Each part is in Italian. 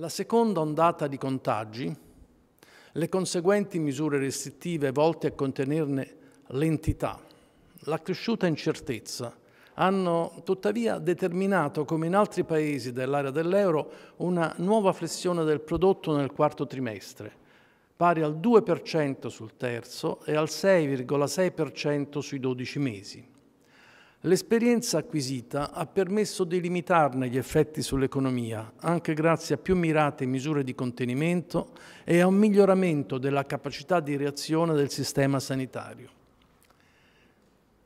La seconda ondata di contagi, le conseguenti misure restrittive volte a contenerne l'entità, la cresciuta incertezza, hanno tuttavia determinato, come in altri paesi dell'area dell'euro, una nuova flessione del prodotto nel quarto trimestre, pari al 2% sul terzo e al 6,6% sui 12 mesi. L'esperienza acquisita ha permesso di limitarne gli effetti sull'economia, anche grazie a più mirate misure di contenimento e a un miglioramento della capacità di reazione del sistema sanitario.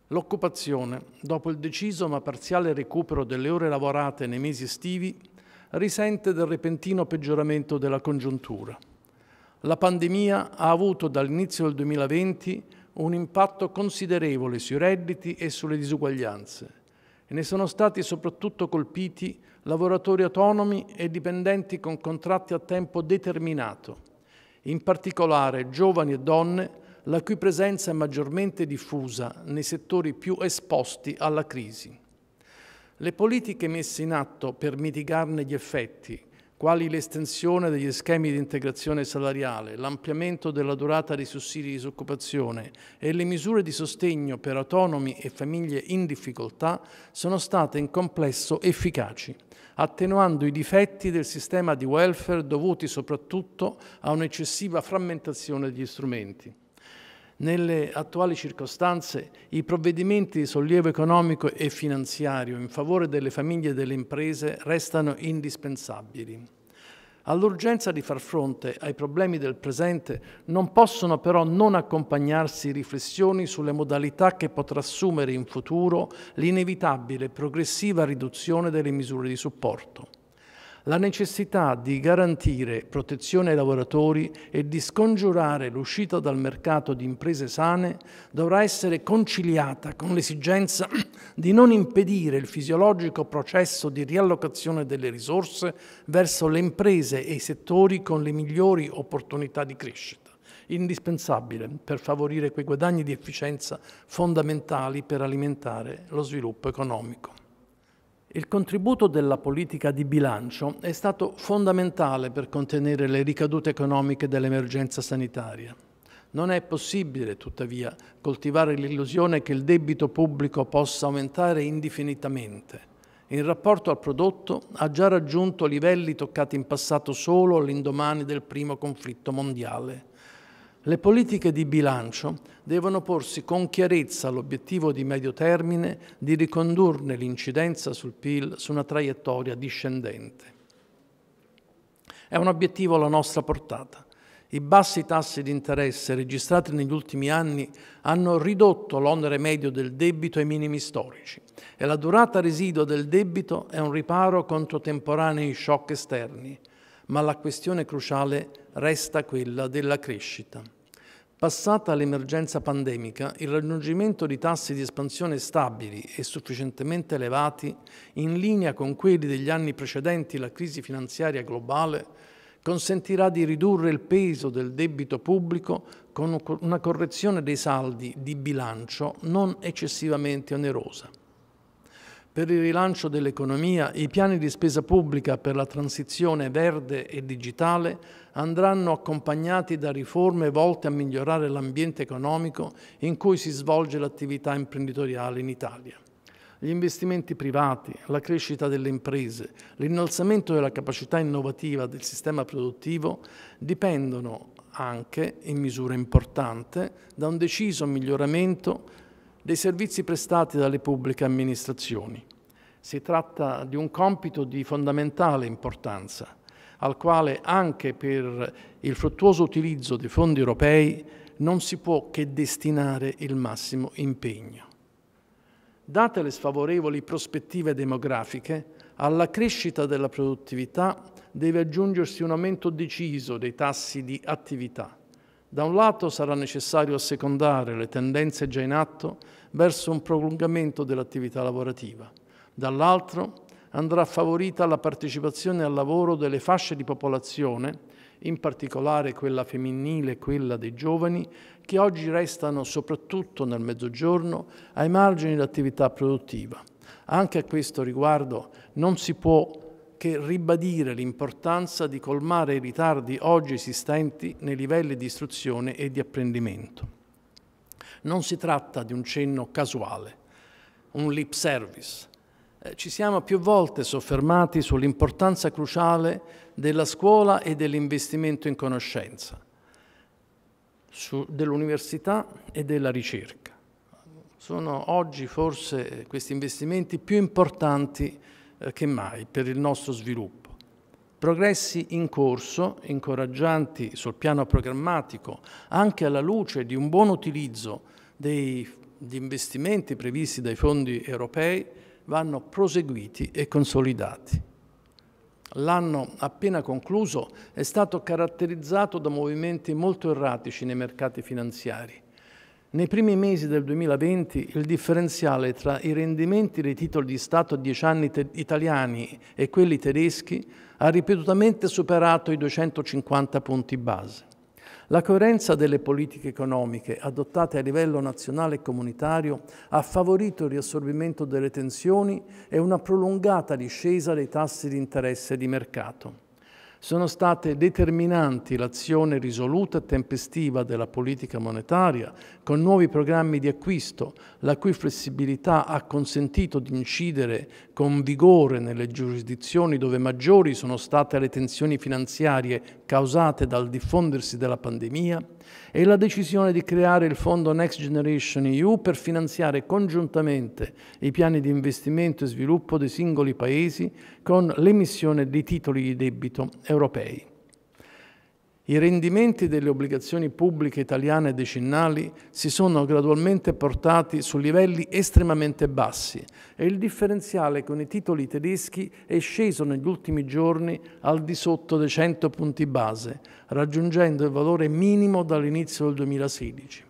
L'occupazione, dopo il deciso ma parziale recupero delle ore lavorate nei mesi estivi, risente del repentino peggioramento della congiuntura. La pandemia ha avuto dall'inizio del 2020 un impatto considerevole sui redditi e sulle disuguaglianze e ne sono stati soprattutto colpiti lavoratori autonomi e dipendenti con contratti a tempo determinato, in particolare giovani e donne la cui presenza è maggiormente diffusa nei settori più esposti alla crisi. Le politiche messe in atto per mitigarne gli effetti, quali l'estensione degli schemi di integrazione salariale, l'ampliamento della durata dei sussidi di disoccupazione e le misure di sostegno per autonomi e famiglie in difficoltà, sono state in complesso efficaci, attenuando i difetti del sistema di welfare dovuti soprattutto a un'eccessiva frammentazione degli strumenti nelle attuali circostanze i provvedimenti di sollievo economico e finanziario in favore delle famiglie e delle imprese restano indispensabili. All'urgenza di far fronte ai problemi del presente non possono però non accompagnarsi riflessioni sulle modalità che potrà assumere in futuro l'inevitabile progressiva riduzione delle misure di supporto la necessità di garantire protezione ai lavoratori e di scongiurare l'uscita dal mercato di imprese sane dovrà essere conciliata con l'esigenza di non impedire il fisiologico processo di riallocazione delle risorse verso le imprese e i settori con le migliori opportunità di crescita indispensabile per favorire quei guadagni di efficienza fondamentali per alimentare lo sviluppo economico. Il contributo della politica di bilancio è stato fondamentale per contenere le ricadute economiche dell'emergenza sanitaria. Non è possibile, tuttavia, coltivare l'illusione che il debito pubblico possa aumentare indefinitamente. In rapporto al prodotto ha già raggiunto livelli toccati in passato solo all'indomani del primo conflitto mondiale. Le politiche di bilancio devono porsi con chiarezza l'obiettivo di medio termine di ricondurne l'incidenza sul PIL su una traiettoria discendente. È un obiettivo alla nostra portata. I bassi tassi di interesse registrati negli ultimi anni hanno ridotto l'onere medio del debito ai minimi storici e la durata residua del debito è un riparo contro temporanei shock esterni, ma la questione cruciale resta quella della crescita. Passata l'emergenza pandemica, il raggiungimento di tassi di espansione stabili e sufficientemente elevati, in linea con quelli degli anni precedenti la crisi finanziaria globale, consentirà di ridurre il peso del debito pubblico con una correzione dei saldi di bilancio non eccessivamente onerosa. Per il rilancio dell'economia, i piani di spesa pubblica per la transizione verde e digitale andranno accompagnati da riforme volte a migliorare l'ambiente economico in cui si svolge l'attività imprenditoriale in Italia. Gli investimenti privati, la crescita delle imprese, l'innalzamento della capacità innovativa del sistema produttivo dipendono anche, in misura importante, da un deciso miglioramento dei servizi prestati dalle pubbliche amministrazioni. Si tratta di un compito di fondamentale importanza, al quale anche per il fruttuoso utilizzo dei fondi europei non si può che destinare il massimo impegno. Date le sfavorevoli prospettive demografiche, alla crescita della produttività deve aggiungersi un aumento deciso dei tassi di attività da un lato sarà necessario assecondare le tendenze già in atto verso un prolungamento dell'attività lavorativa, dall'altro andrà favorita la partecipazione al lavoro delle fasce di popolazione, in particolare quella femminile e quella dei giovani, che oggi restano soprattutto nel mezzogiorno ai margini dell'attività produttiva. Anche a questo riguardo non si può che ribadire l'importanza di colmare i ritardi oggi esistenti nei livelli di istruzione e di apprendimento. Non si tratta di un cenno casuale, un lip service. Eh, ci siamo più volte soffermati sull'importanza cruciale della scuola e dell'investimento in conoscenza, dell'università e della ricerca. Sono oggi forse eh, questi investimenti più importanti eh, che mai per il nostro sviluppo. Progressi in corso, incoraggianti sul piano programmatico, anche alla luce di un buon utilizzo degli investimenti previsti dai fondi europei, vanno proseguiti e consolidati. L'anno appena concluso è stato caratterizzato da movimenti molto erratici nei mercati finanziari, nei primi mesi del 2020 il differenziale tra i rendimenti dei titoli di Stato a 10 anni italiani e quelli tedeschi ha ripetutamente superato i 250 punti base. La coerenza delle politiche economiche adottate a livello nazionale e comunitario ha favorito il riassorbimento delle tensioni e una prolungata discesa dei tassi di interesse di mercato sono state determinanti l'azione risoluta e tempestiva della politica monetaria, con nuovi programmi di acquisto, la cui flessibilità ha consentito di incidere con vigore nelle giurisdizioni dove maggiori sono state le tensioni finanziarie causate dal diffondersi della pandemia, e la decisione di creare il fondo Next Generation EU per finanziare congiuntamente i piani di investimento e sviluppo dei singoli paesi con l'emissione di titoli di debito europei. I rendimenti delle obbligazioni pubbliche italiane decennali si sono gradualmente portati su livelli estremamente bassi e il differenziale con i titoli tedeschi è sceso negli ultimi giorni al di sotto dei 100 punti base, raggiungendo il valore minimo dall'inizio del 2016.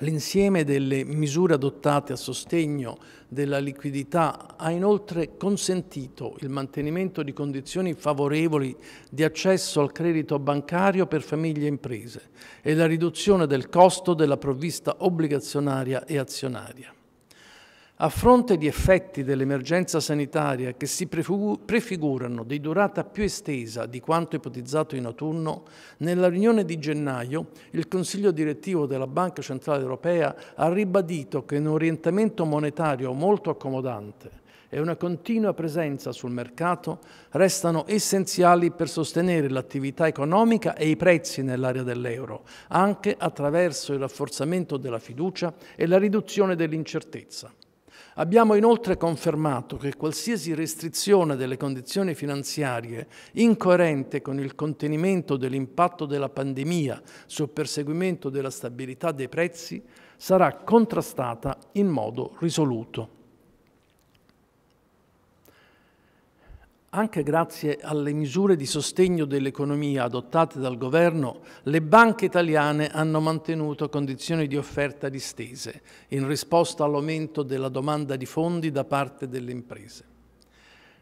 L'insieme delle misure adottate a sostegno della liquidità ha inoltre consentito il mantenimento di condizioni favorevoli di accesso al credito bancario per famiglie e imprese e la riduzione del costo della provvista obbligazionaria e azionaria. A fronte di effetti dell'emergenza sanitaria che si prefigurano di durata più estesa di quanto ipotizzato in autunno, nella riunione di gennaio il Consiglio direttivo della Banca Centrale Europea ha ribadito che un orientamento monetario molto accomodante e una continua presenza sul mercato restano essenziali per sostenere l'attività economica e i prezzi nell'area dell'euro, anche attraverso il rafforzamento della fiducia e la riduzione dell'incertezza. Abbiamo inoltre confermato che qualsiasi restrizione delle condizioni finanziarie incoerente con il contenimento dell'impatto della pandemia sul perseguimento della stabilità dei prezzi sarà contrastata in modo risoluto. Anche grazie alle misure di sostegno dell'economia adottate dal governo, le banche italiane hanno mantenuto condizioni di offerta distese in risposta all'aumento della domanda di fondi da parte delle imprese.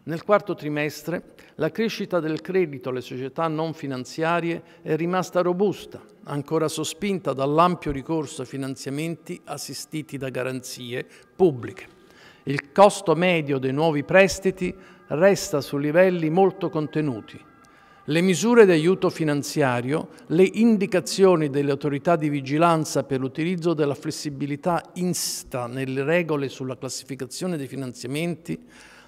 Nel quarto trimestre la crescita del credito alle società non finanziarie è rimasta robusta, ancora sospinta dall'ampio ricorso a finanziamenti assistiti da garanzie pubbliche. Il costo medio dei nuovi prestiti resta su livelli molto contenuti. Le misure di aiuto finanziario, le indicazioni delle autorità di vigilanza per l'utilizzo della flessibilità insta nelle regole sulla classificazione dei finanziamenti,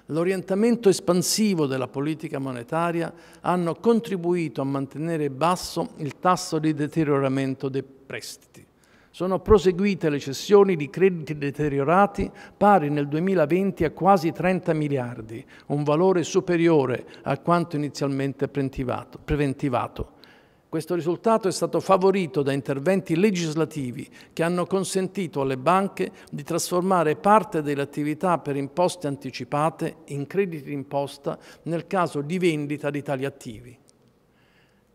l'orientamento espansivo della politica monetaria hanno contribuito a mantenere basso il tasso di deterioramento dei prestiti. Sono proseguite le cessioni di crediti deteriorati pari nel 2020 a quasi 30 miliardi, un valore superiore a quanto inizialmente preventivato. Questo risultato è stato favorito da interventi legislativi che hanno consentito alle banche di trasformare parte delle attività per imposte anticipate in crediti d'imposta nel caso di vendita di tali attivi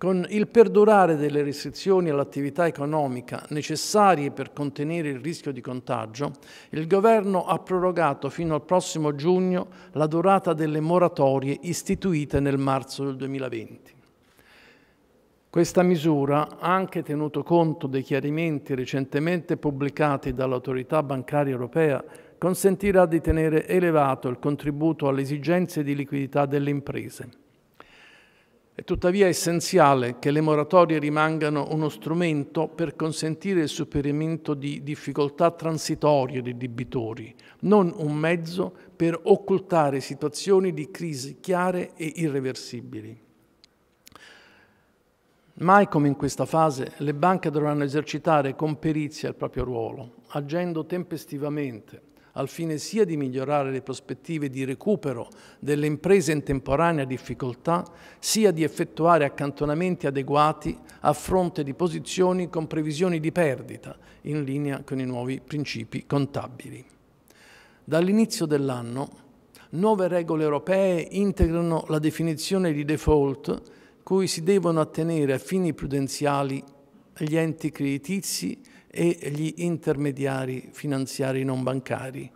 con il perdurare delle restrizioni all'attività economica necessarie per contenere il rischio di contagio, il Governo ha prorogato fino al prossimo giugno la durata delle moratorie istituite nel marzo del 2020. Questa misura anche tenuto conto dei chiarimenti recentemente pubblicati dall'autorità bancaria europea consentirà di tenere elevato il contributo alle esigenze di liquidità delle imprese è tuttavia essenziale che le moratorie rimangano uno strumento per consentire il superamento di difficoltà transitorie dei debitori, non un mezzo per occultare situazioni di crisi chiare e irreversibili. Mai come in questa fase le banche dovranno esercitare con perizia il proprio ruolo, agendo tempestivamente al fine sia di migliorare le prospettive di recupero delle imprese in temporanea difficoltà, sia di effettuare accantonamenti adeguati a fronte di posizioni con previsioni di perdita, in linea con i nuovi principi contabili. Dall'inizio dell'anno, nuove regole europee integrano la definizione di default cui si devono attenere a fini prudenziali gli enti creditizi e gli intermediari finanziari non bancari.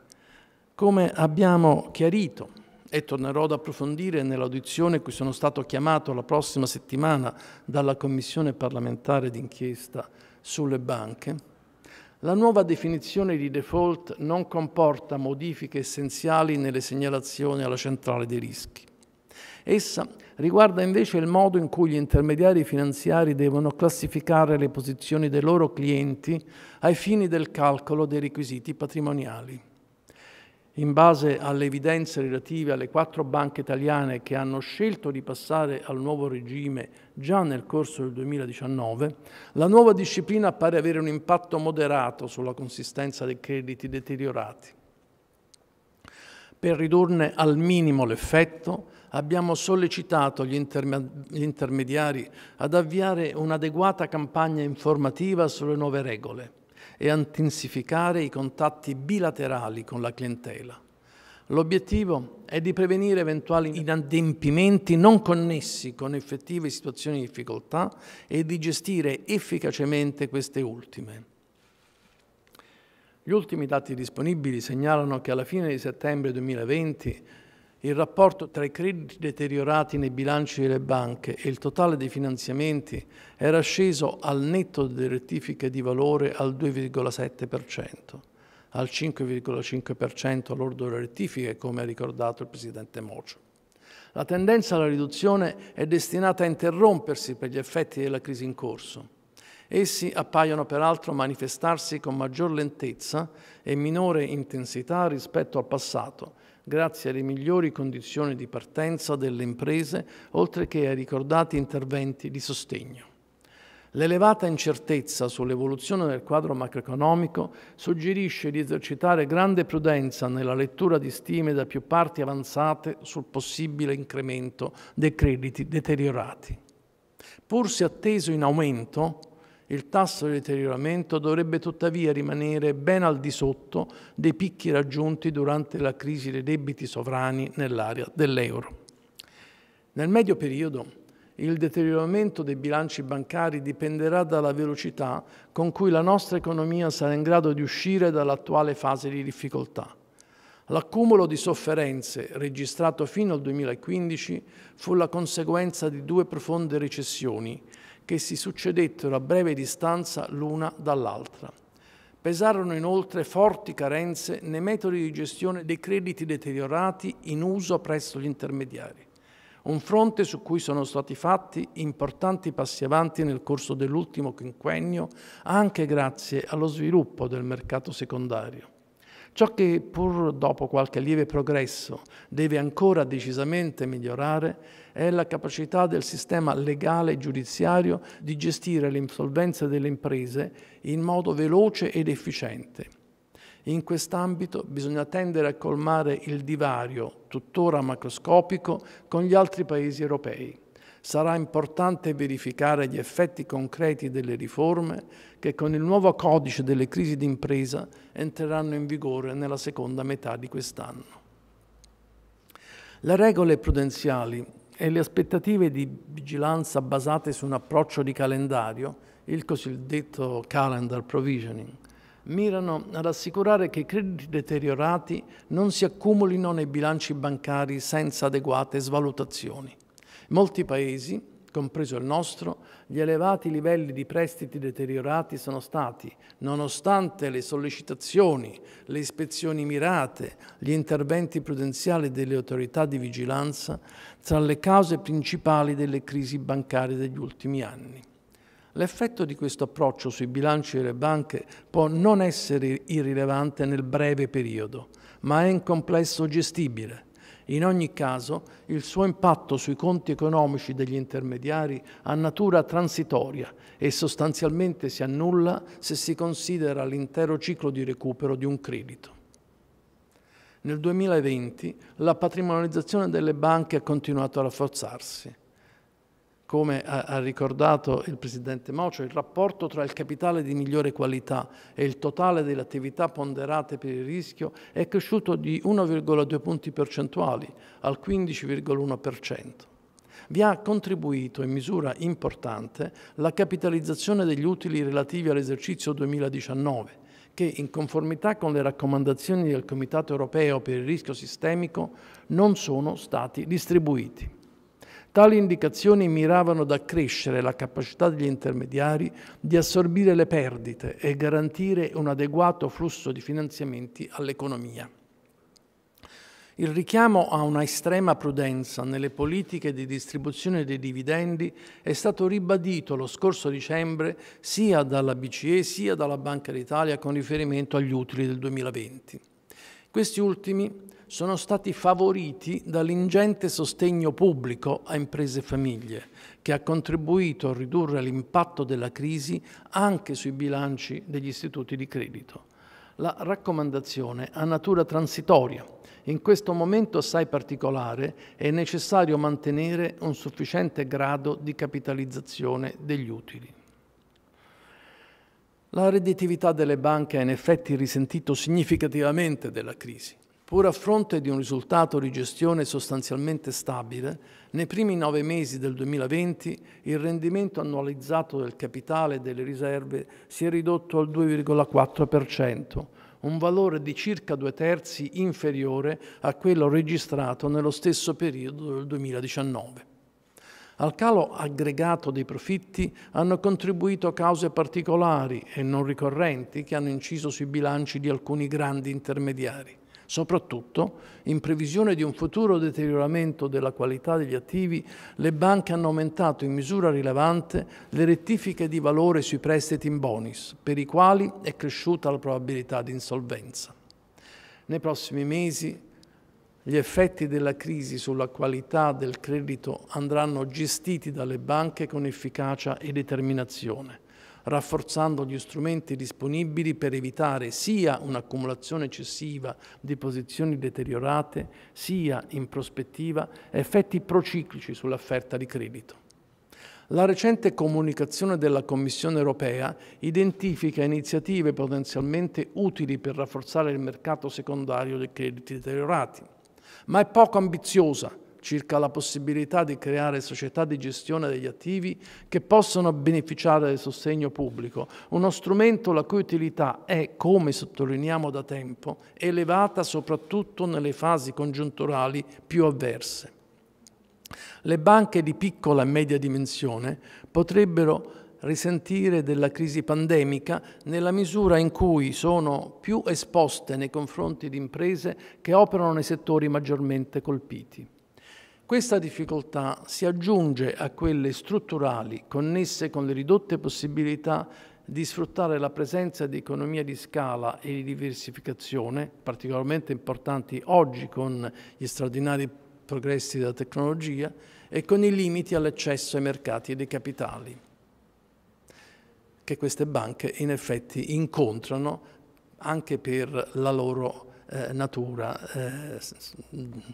Come abbiamo chiarito, e tornerò ad approfondire nell'audizione cui sono stato chiamato la prossima settimana dalla Commissione parlamentare d'inchiesta sulle banche, la nuova definizione di default non comporta modifiche essenziali nelle segnalazioni alla centrale dei rischi. Essa riguarda invece il modo in cui gli intermediari finanziari devono classificare le posizioni dei loro clienti ai fini del calcolo dei requisiti patrimoniali. In base alle evidenze relative alle quattro banche italiane che hanno scelto di passare al nuovo regime già nel corso del 2019, la nuova disciplina pare avere un impatto moderato sulla consistenza dei crediti deteriorati. Per ridurne al minimo l'effetto, abbiamo sollecitato gli, gli intermediari ad avviare un'adeguata campagna informativa sulle nuove regole e ad intensificare i contatti bilaterali con la clientela. L'obiettivo è di prevenire eventuali inadempimenti non connessi con effettive situazioni di difficoltà e di gestire efficacemente queste ultime. Gli ultimi dati disponibili segnalano che alla fine di settembre 2020 il rapporto tra i crediti deteriorati nei bilanci delle banche e il totale dei finanziamenti era sceso al netto delle rettifiche di valore al 2,7%, al 5,5% lordo delle rettifiche, come ha ricordato il Presidente Mocio. La tendenza alla riduzione è destinata a interrompersi per gli effetti della crisi in corso. Essi appaiono peraltro manifestarsi con maggior lentezza e minore intensità rispetto al passato, grazie alle migliori condizioni di partenza delle imprese, oltre che ai ricordati interventi di sostegno. L'elevata incertezza sull'evoluzione del quadro macroeconomico suggerisce di esercitare grande prudenza nella lettura di stime da più parti avanzate sul possibile incremento dei crediti deteriorati. Pur se atteso in aumento, il tasso di deterioramento dovrebbe tuttavia rimanere ben al di sotto dei picchi raggiunti durante la crisi dei debiti sovrani nell'area dell'euro. Nel medio periodo il deterioramento dei bilanci bancari dipenderà dalla velocità con cui la nostra economia sarà in grado di uscire dall'attuale fase di difficoltà. L'accumulo di sofferenze registrato fino al 2015 fu la conseguenza di due profonde recessioni, che si succedettero a breve distanza l'una dall'altra. Pesarono inoltre forti carenze nei metodi di gestione dei crediti deteriorati in uso presso gli intermediari, un fronte su cui sono stati fatti importanti passi avanti nel corso dell'ultimo quinquennio, anche grazie allo sviluppo del mercato secondario. Ciò che pur dopo qualche lieve progresso deve ancora decisamente migliorare è la capacità del sistema legale e giudiziario di gestire l'insolvenza delle imprese in modo veloce ed efficiente. In quest'ambito bisogna tendere a colmare il divario, tuttora macroscopico, con gli altri paesi europei sarà importante verificare gli effetti concreti delle riforme che con il nuovo codice delle crisi d'impresa entreranno in vigore nella seconda metà di quest'anno. Le regole prudenziali e le aspettative di vigilanza basate su un approccio di calendario, il cosiddetto calendar provisioning, mirano ad assicurare che i crediti deteriorati non si accumulino nei bilanci bancari senza adeguate svalutazioni molti paesi, compreso il nostro, gli elevati livelli di prestiti deteriorati sono stati, nonostante le sollecitazioni, le ispezioni mirate, gli interventi prudenziali delle autorità di vigilanza, tra le cause principali delle crisi bancarie degli ultimi anni. L'effetto di questo approccio sui bilanci delle banche può non essere irrilevante nel breve periodo, ma è in complesso gestibile in ogni caso, il suo impatto sui conti economici degli intermediari ha natura transitoria e sostanzialmente si annulla se si considera l'intero ciclo di recupero di un credito. Nel 2020 la patrimonializzazione delle banche ha continuato a rafforzarsi come ha ricordato il Presidente Mocio, il rapporto tra il capitale di migliore qualità e il totale delle attività ponderate per il rischio è cresciuto di 1,2 punti percentuali al 15,1%. Vi ha contribuito in misura importante la capitalizzazione degli utili relativi all'esercizio 2019, che in conformità con le raccomandazioni del Comitato europeo per il rischio sistemico non sono stati distribuiti. Tali indicazioni miravano ad accrescere la capacità degli intermediari di assorbire le perdite e garantire un adeguato flusso di finanziamenti all'economia. Il richiamo a una estrema prudenza nelle politiche di distribuzione dei dividendi è stato ribadito lo scorso dicembre sia dalla BCE sia dalla Banca d'Italia con riferimento agli utili del 2020. Questi ultimi sono stati favoriti dall'ingente sostegno pubblico a imprese e famiglie, che ha contribuito a ridurre l'impatto della crisi anche sui bilanci degli istituti di credito. La raccomandazione ha natura transitoria. In questo momento assai particolare è necessario mantenere un sufficiente grado di capitalizzazione degli utili. La redditività delle banche ha in effetti risentito significativamente della crisi. Pur a fronte di un risultato di gestione sostanzialmente stabile, nei primi nove mesi del 2020 il rendimento annualizzato del capitale e delle riserve si è ridotto al 2,4%, un valore di circa due terzi inferiore a quello registrato nello stesso periodo del 2019. Al calo aggregato dei profitti hanno contribuito cause particolari e non ricorrenti che hanno inciso sui bilanci di alcuni grandi intermediari. Soprattutto, in previsione di un futuro deterioramento della qualità degli attivi, le banche hanno aumentato in misura rilevante le rettifiche di valore sui prestiti in bonus, per i quali è cresciuta la probabilità di insolvenza. Nei prossimi mesi gli effetti della crisi sulla qualità del credito andranno gestiti dalle banche con efficacia e determinazione rafforzando gli strumenti disponibili per evitare sia un'accumulazione eccessiva di posizioni deteriorate, sia, in prospettiva, effetti prociclici sull'offerta di credito. La recente comunicazione della Commissione europea identifica iniziative potenzialmente utili per rafforzare il mercato secondario dei crediti deteriorati, ma è poco ambiziosa circa la possibilità di creare società di gestione degli attivi che possono beneficiare del sostegno pubblico, uno strumento la cui utilità è, come sottolineiamo da tempo, elevata soprattutto nelle fasi congiunturali più avverse. Le banche di piccola e media dimensione potrebbero risentire della crisi pandemica nella misura in cui sono più esposte nei confronti di imprese che operano nei settori maggiormente colpiti. Questa difficoltà si aggiunge a quelle strutturali connesse con le ridotte possibilità di sfruttare la presenza di economia di scala e di diversificazione, particolarmente importanti oggi con gli straordinari progressi della tecnologia e con i limiti all'accesso ai mercati e dei capitali che queste banche in effetti incontrano anche per la loro eh, natura eh,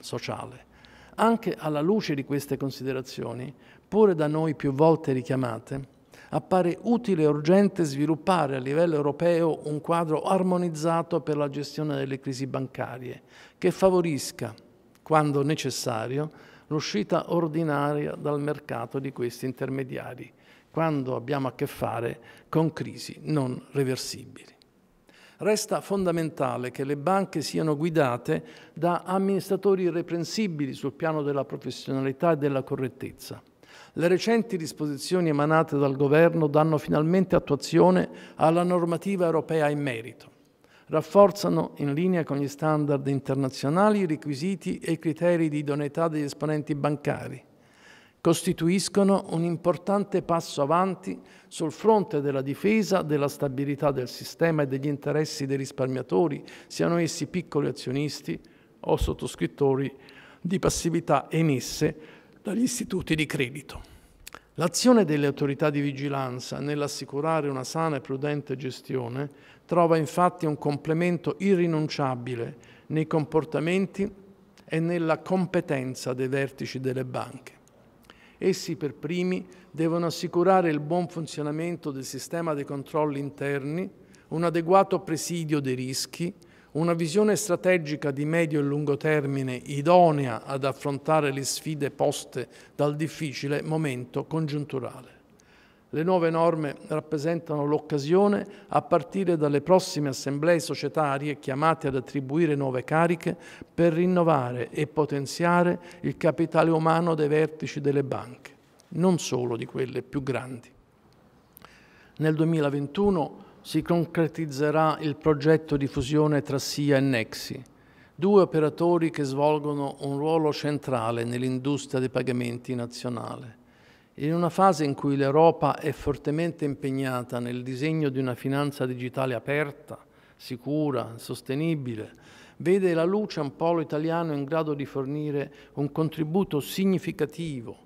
sociale. Anche alla luce di queste considerazioni, pure da noi più volte richiamate, appare utile e urgente sviluppare a livello europeo un quadro armonizzato per la gestione delle crisi bancarie, che favorisca, quando necessario, l'uscita ordinaria dal mercato di questi intermediari, quando abbiamo a che fare con crisi non reversibili resta fondamentale che le banche siano guidate da amministratori irreprensibili sul piano della professionalità e della correttezza. Le recenti disposizioni emanate dal Governo danno finalmente attuazione alla normativa europea in merito rafforzano in linea con gli standard internazionali i requisiti e i criteri di idoneità degli esponenti bancari, costituiscono un importante passo avanti sul fronte della difesa della stabilità del sistema e degli interessi dei risparmiatori, siano essi piccoli azionisti o sottoscrittori di passività emesse dagli istituti di credito. L'azione delle autorità di vigilanza nell'assicurare una sana e prudente gestione trova infatti un complemento irrinunciabile nei comportamenti e nella competenza dei vertici delle banche. Essi per primi devono assicurare il buon funzionamento del sistema dei controlli interni, un adeguato presidio dei rischi, una visione strategica di medio e lungo termine idonea ad affrontare le sfide poste dal difficile momento congiunturale. Le nuove norme rappresentano l'occasione, a partire dalle prossime assemblee societarie chiamate ad attribuire nuove cariche, per rinnovare e potenziare il capitale umano dei vertici delle banche, non solo di quelle più grandi. Nel 2021 si concretizzerà il progetto di fusione tra SIA e Nexi, due operatori che svolgono un ruolo centrale nell'industria dei pagamenti nazionale in una fase in cui l'Europa è fortemente impegnata nel disegno di una finanza digitale aperta, sicura, sostenibile, vede la luce un polo italiano in grado di fornire un contributo significativo,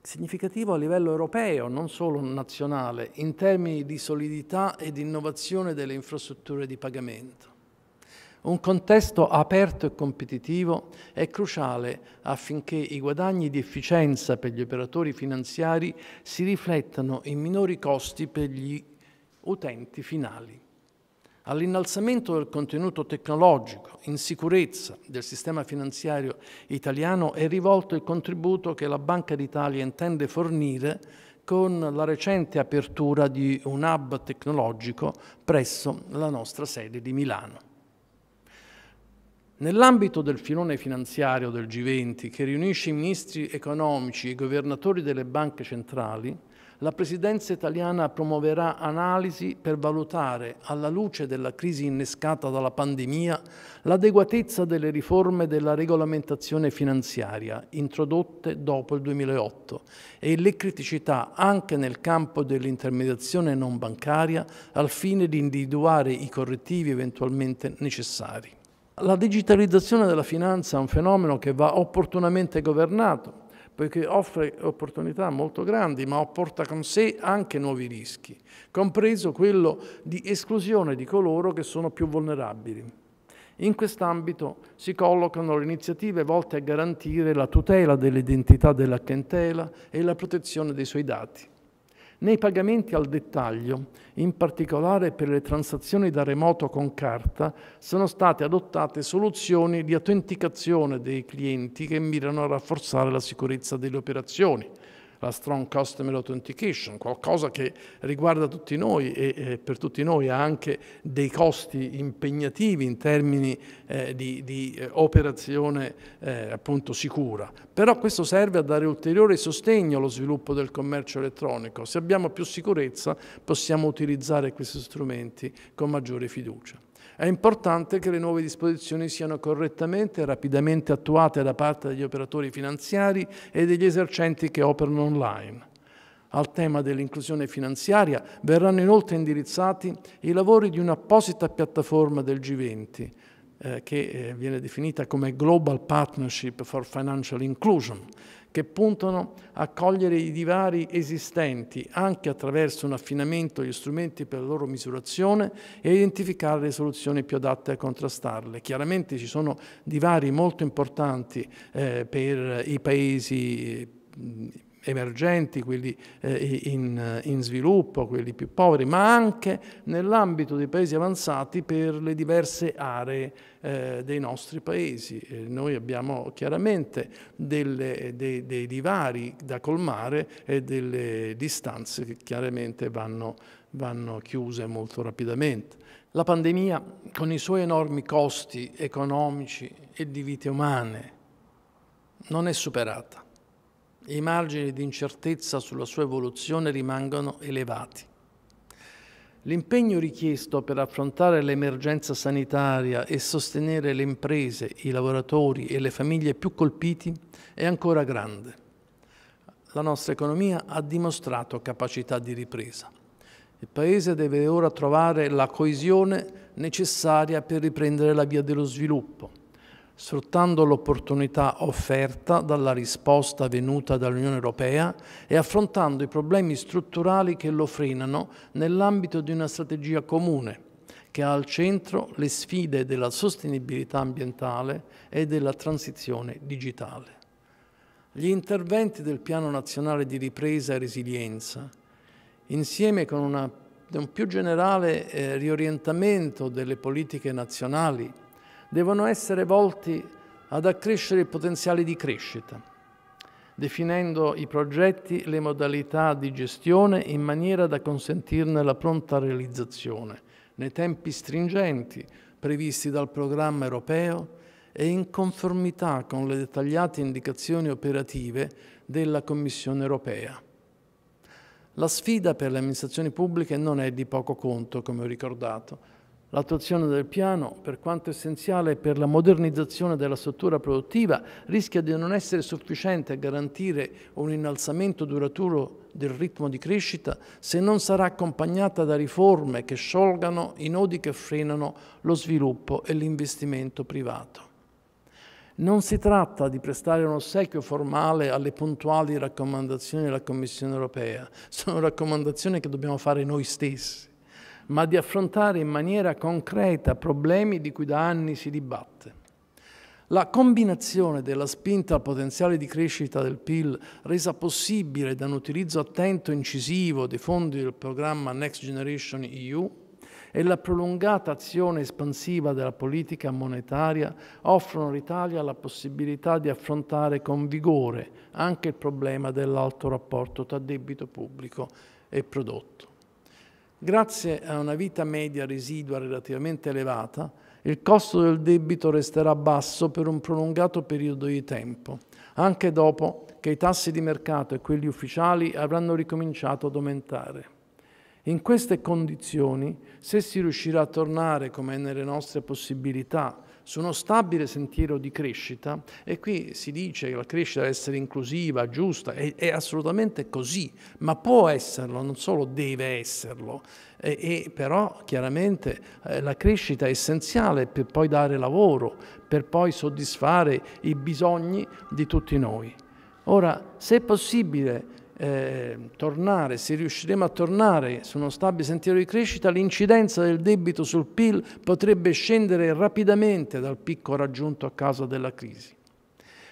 significativo a livello europeo, non solo nazionale, in termini di solidità e di innovazione delle infrastrutture di pagamento. Un contesto aperto e competitivo è cruciale affinché i guadagni di efficienza per gli operatori finanziari si riflettano in minori costi per gli utenti finali. All'innalzamento del contenuto tecnologico in sicurezza del sistema finanziario italiano è rivolto il contributo che la Banca d'Italia intende fornire con la recente apertura di un hub tecnologico presso la nostra sede di Milano. Nell'ambito del filone finanziario del G20, che riunisce i ministri economici e i governatori delle banche centrali, la Presidenza italiana promuoverà analisi per valutare, alla luce della crisi innescata dalla pandemia, l'adeguatezza delle riforme della regolamentazione finanziaria introdotte dopo il 2008 e le criticità anche nel campo dell'intermediazione non bancaria al fine di individuare i correttivi eventualmente necessari. La digitalizzazione della finanza è un fenomeno che va opportunamente governato, poiché offre opportunità molto grandi, ma porta con sé anche nuovi rischi, compreso quello di esclusione di coloro che sono più vulnerabili. In quest'ambito si collocano le iniziative volte a garantire la tutela dell'identità della clientela e la protezione dei suoi dati nei pagamenti al dettaglio, in particolare per le transazioni da remoto con carta, sono state adottate soluzioni di autenticazione dei clienti che mirano a rafforzare la sicurezza delle operazioni, la Strong Customer Authentication, qualcosa che riguarda tutti noi e eh, per tutti noi ha anche dei costi impegnativi in termini eh, di, di, eh, operazione eh, appunto sicura. Però questo serve a dare ulteriore sostegno allo sviluppo del commercio elettronico. Se abbiamo più sicurezza possiamo utilizzare questi strumenti con maggiore fiducia. È importante che le nuove disposizioni siano correttamente e rapidamente attuate da parte degli operatori finanziari e degli esercenti che operano online. Al tema dell'inclusione finanziaria verranno inoltre indirizzati i lavori di un'apposita piattaforma del G20, eh, che eh, viene definita come Global Partnership for Financial Inclusion, che puntano a cogliere i divari esistenti anche attraverso un affinamento degli strumenti per la loro misurazione e identificare le soluzioni più adatte a contrastarle. Chiaramente ci sono divari molto importanti eh, per i paesi emergenti, quelli eh, in, in, sviluppo, quelli più poveri, ma anche nell'ambito dei paesi avanzati per le diverse aree eh, dei nostri paesi. Eh, noi abbiamo chiaramente delle, eh, dei, dei, divari da colmare e delle distanze che chiaramente vanno, vanno chiuse molto rapidamente. La pandemia, con i suoi enormi costi economici e di vite umane, non è superata. I margini di incertezza sulla sua evoluzione rimangono elevati. L'impegno richiesto per affrontare l'emergenza sanitaria e sostenere le imprese, i lavoratori e le famiglie più colpiti è ancora grande. La nostra economia ha dimostrato capacità di ripresa. Il Paese deve ora trovare la coesione necessaria per riprendere la via dello sviluppo sfruttando l'opportunità offerta dalla risposta venuta dall'Unione Europea e affrontando i problemi strutturali che lo frenano nell'ambito di una strategia comune che ha al centro le sfide della sostenibilità ambientale e della transizione digitale. Gli interventi del Piano Nazionale di Ripresa e Resilienza, insieme con una, un più generale eh, riorientamento delle politiche nazionali devono essere volti ad accrescere il potenziale di crescita, definendo i progetti e le modalità di gestione in maniera da consentirne la pronta realizzazione nei tempi stringenti previsti dal programma europeo e in conformità con le dettagliate indicazioni operative della Commissione europea. La sfida per le amministrazioni pubbliche non è di poco conto, come ho ricordato, L'attuazione del piano, per quanto essenziale per la modernizzazione della struttura produttiva, rischia di non essere sufficiente a garantire un innalzamento duraturo del ritmo di crescita se non sarà accompagnata da riforme che sciolgano i nodi che frenano lo sviluppo e l'investimento privato. Non si tratta di prestare un ossequio formale alle puntuali raccomandazioni della Commissione europea, sono raccomandazioni che dobbiamo fare noi stessi ma di affrontare in maniera concreta problemi di cui da anni si dibatte. La combinazione della spinta al potenziale di crescita del PIL resa possibile da un utilizzo attento e incisivo dei fondi del programma Next Generation EU e la prolungata azione espansiva della politica monetaria offrono all'Italia la possibilità di affrontare con vigore anche il problema dell'alto rapporto tra debito pubblico e prodotto. Grazie a una vita media residua relativamente elevata, il costo del debito resterà basso per un prolungato periodo di tempo, anche dopo che i tassi di mercato e quelli ufficiali avranno ricominciato ad aumentare. In queste condizioni, se si riuscirà a tornare, come è nelle nostre possibilità, su uno stabile sentiero di crescita e qui si dice che la crescita deve essere inclusiva, giusta, è, è assolutamente così, ma può esserlo, non solo deve esserlo, e, e però chiaramente eh, la crescita è essenziale per poi dare lavoro, per poi soddisfare i bisogni di tutti noi. Ora, se è possibile eh, tornare, se riusciremo a tornare su uno stabile sentiero di crescita, l'incidenza del debito sul PIL potrebbe scendere rapidamente dal picco raggiunto a causa della crisi.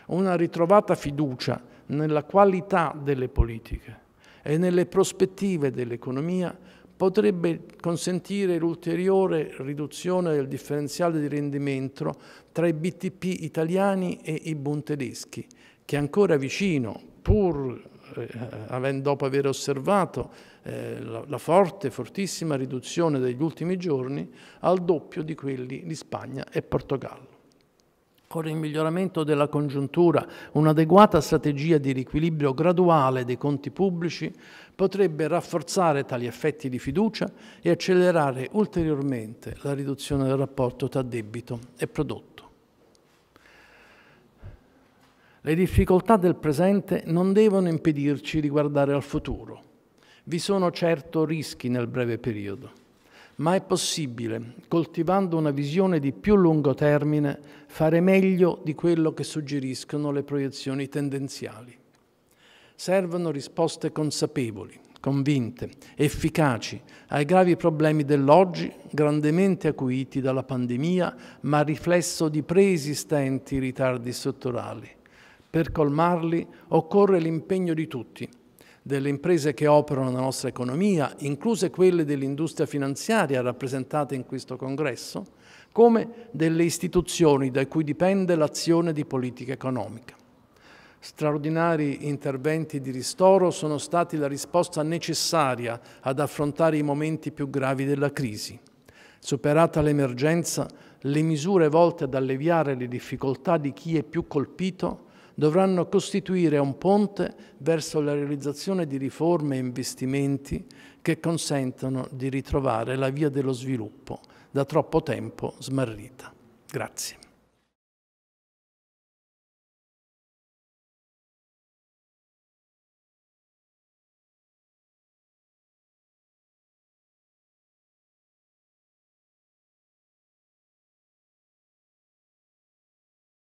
Una ritrovata fiducia nella qualità delle politiche e nelle prospettive dell'economia potrebbe consentire l'ulteriore riduzione del differenziale di rendimento tra i BTP italiani e i Bund tedeschi, che è ancora vicino, pur eh, dopo aver osservato eh, la forte, fortissima riduzione degli ultimi giorni, al doppio di quelli di Spagna e Portogallo. Con il miglioramento della congiuntura, un'adeguata strategia di riequilibrio graduale dei conti pubblici potrebbe rafforzare tali effetti di fiducia e accelerare ulteriormente la riduzione del rapporto tra debito e prodotto. Le difficoltà del presente non devono impedirci di guardare al futuro. Vi sono certo rischi nel breve periodo, ma è possibile, coltivando una visione di più lungo termine, fare meglio di quello che suggeriscono le proiezioni tendenziali. Servono risposte consapevoli, convinte, efficaci ai gravi problemi dell'oggi, grandemente acuiti dalla pandemia, ma riflesso di preesistenti ritardi strutturali per colmarli occorre l'impegno di tutti, delle imprese che operano nella nostra economia, incluse quelle dell'industria finanziaria rappresentate in questo congresso, come delle istituzioni da cui dipende l'azione di politica economica. Straordinari interventi di ristoro sono stati la risposta necessaria ad affrontare i momenti più gravi della crisi. Superata l'emergenza, le misure volte ad alleviare le difficoltà di chi è più colpito dovranno costituire un ponte verso la realizzazione di riforme e investimenti che consentano di ritrovare la via dello sviluppo da troppo tempo smarrita. Grazie.